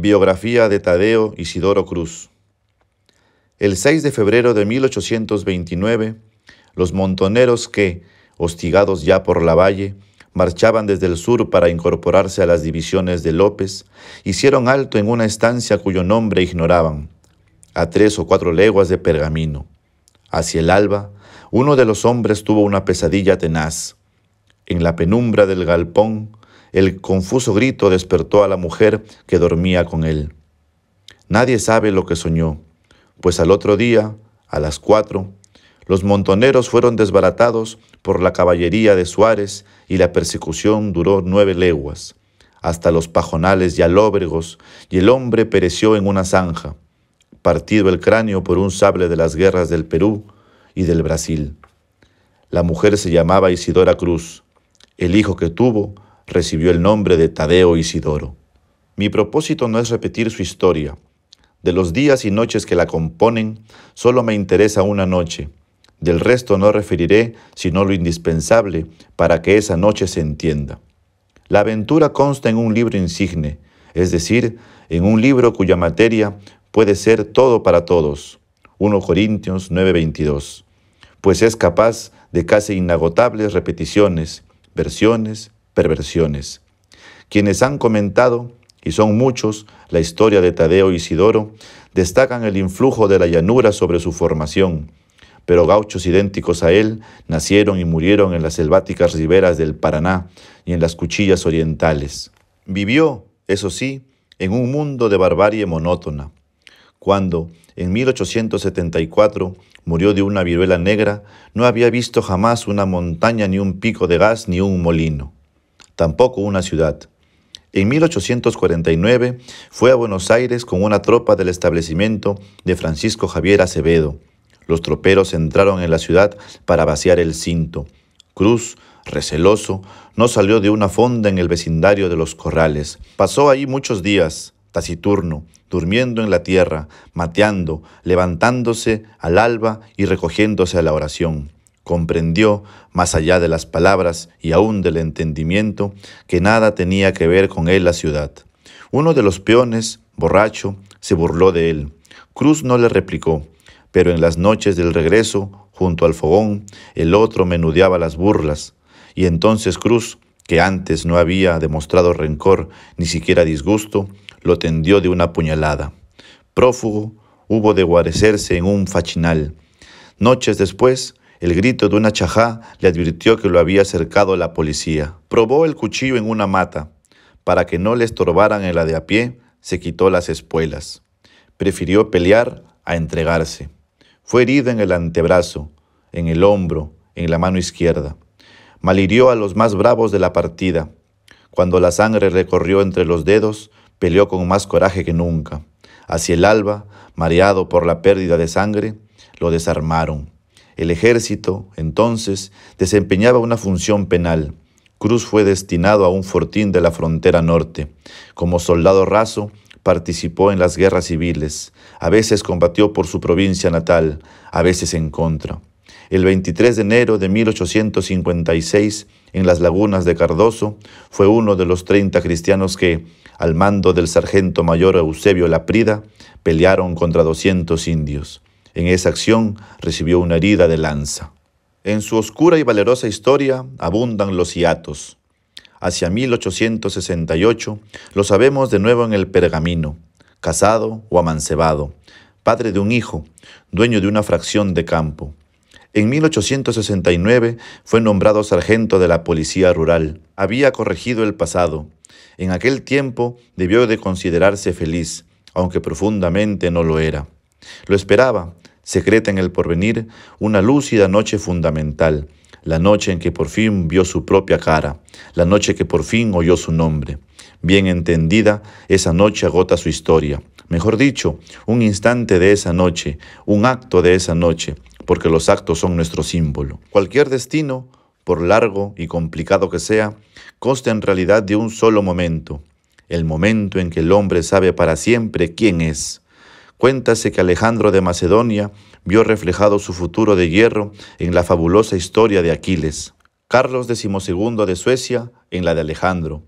Biografía de Tadeo Isidoro Cruz. El 6 de febrero de 1829, los montoneros que, hostigados ya por la valle, marchaban desde el sur para incorporarse a las divisiones de López, hicieron alto en una estancia cuyo nombre ignoraban, a tres o cuatro leguas de pergamino. Hacia el alba, uno de los hombres tuvo una pesadilla tenaz. En la penumbra del galpón, el confuso grito despertó a la mujer que dormía con él. Nadie sabe lo que soñó, pues al otro día, a las cuatro, los montoneros fueron desbaratados por la caballería de Suárez y la persecución duró nueve leguas, hasta los pajonales y alóbregos, y el hombre pereció en una zanja, partido el cráneo por un sable de las guerras del Perú y del Brasil. La mujer se llamaba Isidora Cruz. El hijo que tuvo recibió el nombre de Tadeo Isidoro. Mi propósito no es repetir su historia. De los días y noches que la componen, solo me interesa una noche. Del resto no referiré sino lo indispensable para que esa noche se entienda. La aventura consta en un libro insigne, es decir, en un libro cuya materia puede ser todo para todos. 1 Corintios 9:22, pues es capaz de casi inagotables repeticiones, versiones perversiones. Quienes han comentado, y son muchos, la historia de Tadeo Isidoro, destacan el influjo de la llanura sobre su formación, pero gauchos idénticos a él nacieron y murieron en las selváticas riberas del Paraná y en las cuchillas orientales. Vivió, eso sí, en un mundo de barbarie monótona. Cuando, en 1874, murió de una viruela negra, no había visto jamás una montaña, ni un pico de gas, ni un molino tampoco una ciudad. En 1849 fue a Buenos Aires con una tropa del establecimiento de Francisco Javier Acevedo. Los troperos entraron en la ciudad para vaciar el cinto. Cruz, receloso, no salió de una fonda en el vecindario de los corrales. Pasó ahí muchos días, taciturno, durmiendo en la tierra, mateando, levantándose al alba y recogiéndose a la oración comprendió, más allá de las palabras y aún del entendimiento, que nada tenía que ver con él la ciudad. Uno de los peones, borracho, se burló de él. Cruz no le replicó, pero en las noches del regreso, junto al fogón, el otro menudeaba las burlas, y entonces Cruz, que antes no había demostrado rencor ni siquiera disgusto, lo tendió de una puñalada. Prófugo, hubo de guarecerse en un fachinal. Noches después, el grito de una chajá le advirtió que lo había acercado la policía. Probó el cuchillo en una mata. Para que no le estorbaran en la de a pie, se quitó las espuelas. Prefirió pelear a entregarse. Fue herido en el antebrazo, en el hombro, en la mano izquierda. Malhirió a los más bravos de la partida. Cuando la sangre recorrió entre los dedos, peleó con más coraje que nunca. Hacia el alba, mareado por la pérdida de sangre, lo desarmaron el ejército, entonces, desempeñaba una función penal. Cruz fue destinado a un fortín de la frontera norte. Como soldado raso, participó en las guerras civiles. A veces combatió por su provincia natal, a veces en contra. El 23 de enero de 1856, en las lagunas de Cardoso, fue uno de los 30 cristianos que, al mando del sargento mayor Eusebio Laprida, pelearon contra 200 indios. En esa acción recibió una herida de lanza. En su oscura y valerosa historia abundan los hiatos. Hacia 1868 lo sabemos de nuevo en el pergamino, casado o amancebado, padre de un hijo, dueño de una fracción de campo. En 1869 fue nombrado sargento de la Policía Rural. Había corregido el pasado. En aquel tiempo debió de considerarse feliz, aunque profundamente no lo era. Lo esperaba, secreta en el porvenir, una lúcida noche fundamental, la noche en que por fin vio su propia cara, la noche que por fin oyó su nombre. Bien entendida, esa noche agota su historia. Mejor dicho, un instante de esa noche, un acto de esa noche, porque los actos son nuestro símbolo. Cualquier destino, por largo y complicado que sea, consta en realidad de un solo momento, el momento en que el hombre sabe para siempre quién es. Cuéntase que Alejandro de Macedonia vio reflejado su futuro de hierro en la fabulosa historia de Aquiles, Carlos XII de Suecia en la de Alejandro.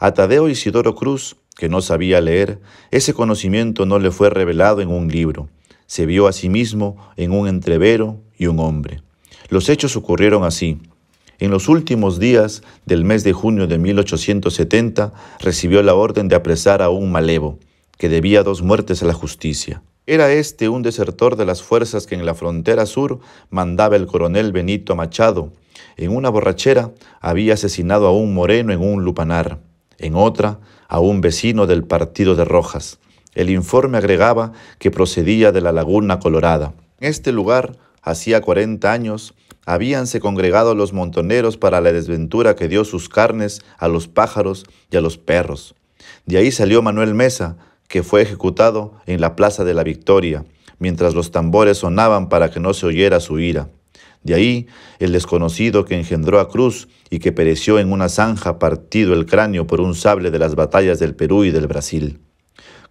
A Tadeo Isidoro Cruz, que no sabía leer, ese conocimiento no le fue revelado en un libro, se vio a sí mismo en un entrevero y un hombre. Los hechos ocurrieron así. En los últimos días del mes de junio de 1870 recibió la orden de apresar a un malevo, que debía dos muertes a la justicia. Era este un desertor de las fuerzas que en la frontera sur mandaba el coronel Benito Machado. En una borrachera había asesinado a un moreno en un lupanar, en otra a un vecino del partido de Rojas. El informe agregaba que procedía de la Laguna Colorada. En este lugar, hacía 40 años, habíanse congregado los montoneros para la desventura que dio sus carnes a los pájaros y a los perros. De ahí salió Manuel Mesa, que fue ejecutado en la Plaza de la Victoria, mientras los tambores sonaban para que no se oyera su ira. De ahí el desconocido que engendró a Cruz y que pereció en una zanja partido el cráneo por un sable de las batallas del Perú y del Brasil.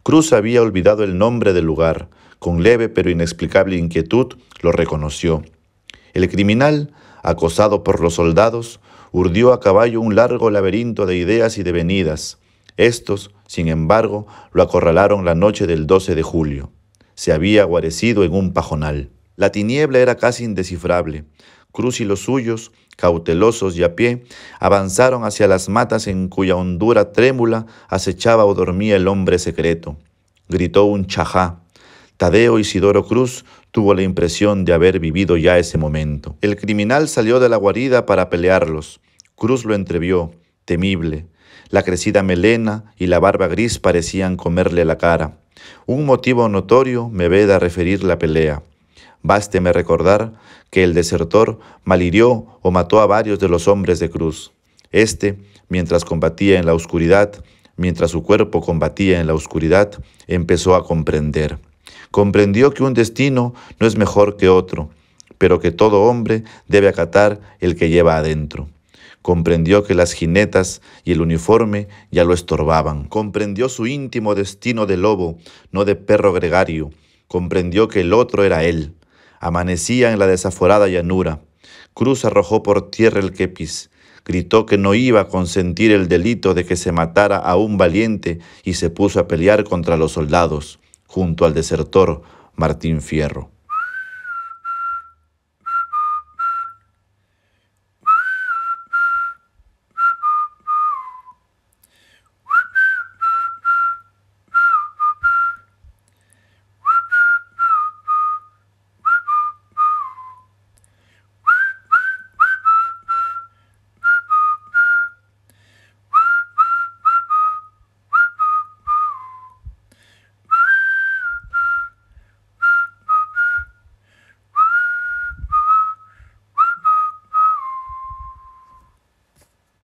Cruz había olvidado el nombre del lugar. Con leve pero inexplicable inquietud lo reconoció. El criminal, acosado por los soldados, urdió a caballo un largo laberinto de ideas y de venidas. Estos, sin embargo, lo acorralaron la noche del 12 de julio. Se había guarecido en un pajonal. La tiniebla era casi indescifrable. Cruz y los suyos, cautelosos y a pie, avanzaron hacia las matas en cuya hondura trémula acechaba o dormía el hombre secreto. Gritó un chajá. Tadeo Isidoro Cruz tuvo la impresión de haber vivido ya ese momento. El criminal salió de la guarida para pelearlos. Cruz lo entrevió, temible, la crecida melena y la barba gris parecían comerle la cara. Un motivo notorio me veda referir la pelea. Básteme recordar que el desertor malhirió o mató a varios de los hombres de cruz. Este, mientras combatía en la oscuridad, mientras su cuerpo combatía en la oscuridad, empezó a comprender. Comprendió que un destino no es mejor que otro, pero que todo hombre debe acatar el que lleva adentro. Comprendió que las jinetas y el uniforme ya lo estorbaban. Comprendió su íntimo destino de lobo, no de perro gregario. Comprendió que el otro era él. Amanecía en la desaforada llanura. Cruz arrojó por tierra el quepis. Gritó que no iba a consentir el delito de que se matara a un valiente y se puso a pelear contra los soldados, junto al desertor Martín Fierro.